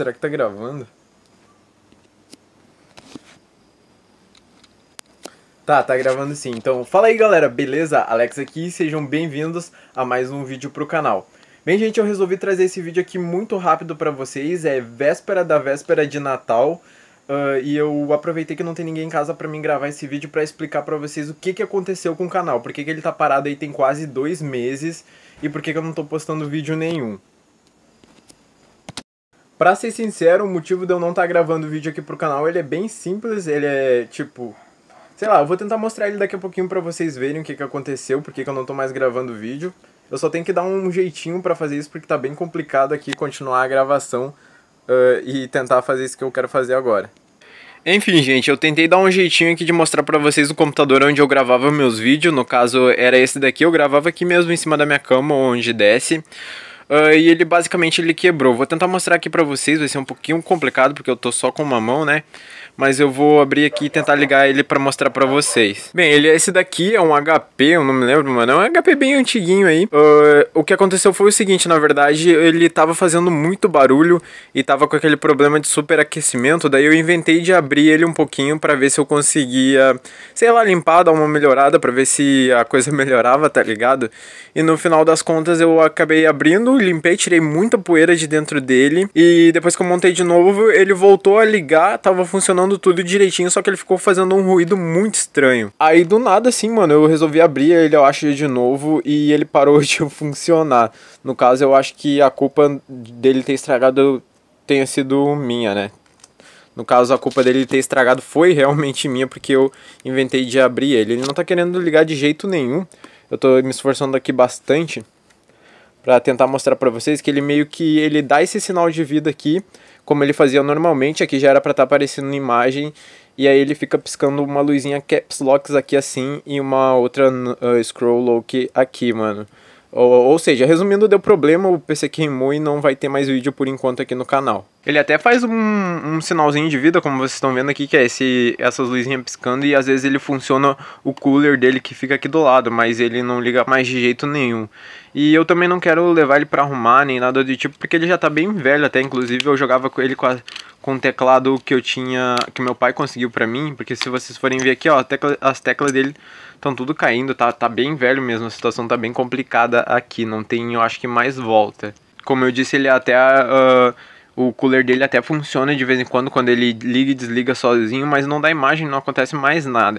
Será que tá gravando? Tá, tá gravando sim. Então, fala aí galera, beleza? Alex aqui, sejam bem-vindos a mais um vídeo pro canal. Bem, gente, eu resolvi trazer esse vídeo aqui muito rápido pra vocês. É véspera da véspera de Natal. Uh, e eu aproveitei que não tem ninguém em casa para mim gravar esse vídeo para explicar para vocês o que, que aconteceu com o canal, por que, que ele tá parado aí tem quase dois meses e por que, que eu não tô postando vídeo nenhum. Pra ser sincero, o motivo de eu não estar tá gravando o vídeo aqui pro canal, ele é bem simples, ele é tipo... Sei lá, eu vou tentar mostrar ele daqui a pouquinho pra vocês verem o que, que aconteceu, porque que eu não tô mais gravando o vídeo. Eu só tenho que dar um jeitinho pra fazer isso, porque tá bem complicado aqui continuar a gravação uh, e tentar fazer isso que eu quero fazer agora. Enfim, gente, eu tentei dar um jeitinho aqui de mostrar pra vocês o computador onde eu gravava meus vídeos. No caso, era esse daqui. Eu gravava aqui mesmo em cima da minha cama, onde desce. Uh, e ele basicamente ele quebrou. Vou tentar mostrar aqui para vocês, vai ser um pouquinho complicado porque eu tô só com uma mão, né? mas eu vou abrir aqui e tentar ligar ele para mostrar para vocês. Bem, ele, esse daqui é um HP, eu não me lembro, mano, é um HP bem antiguinho aí. Uh, o que aconteceu foi o seguinte, na verdade, ele tava fazendo muito barulho e tava com aquele problema de superaquecimento, daí eu inventei de abrir ele um pouquinho para ver se eu conseguia, sei lá, limpar, dar uma melhorada para ver se a coisa melhorava, tá ligado? E no final das contas eu acabei abrindo, limpei, tirei muita poeira de dentro dele e depois que eu montei de novo, ele voltou a ligar, tava funcionando funcionando tudo direitinho, só que ele ficou fazendo um ruído muito estranho. Aí do nada, assim, mano, eu resolvi abrir ele, eu acho, de novo e ele parou de funcionar. No caso, eu acho que a culpa dele ter estragado tenha sido minha, né? No caso, a culpa dele ter estragado foi realmente minha, porque eu inventei de abrir ele. Ele não tá querendo ligar de jeito nenhum. Eu tô me esforçando aqui bastante para tentar mostrar para vocês que ele meio que ele dá esse sinal de vida aqui, como ele fazia normalmente, aqui já era para estar tá aparecendo uma imagem e aí ele fica piscando uma luzinha caps locks aqui assim e uma outra uh, scroll lock aqui, mano. Ou, ou seja, resumindo, deu problema, o PC queimou e não vai ter mais vídeo por enquanto aqui no canal. Ele até faz um, um sinalzinho de vida, como vocês estão vendo aqui, que é esse, essas luzinhas piscando e às vezes ele funciona o cooler dele que fica aqui do lado, mas ele não liga mais de jeito nenhum. E eu também não quero levar ele para arrumar nem nada do tipo, porque ele já tá bem velho até, inclusive eu jogava com ele com a, com o teclado que eu tinha, que meu pai conseguiu para mim, porque se vocês forem ver aqui, ó, tecla, as teclas dele estão tudo caindo, tá, tá bem velho mesmo, a situação tá bem complicada aqui, não tem, eu acho que mais volta. Como eu disse, ele até uh, o cooler dele até funciona de vez em quando quando ele liga e desliga sozinho, mas não dá imagem, não acontece mais nada.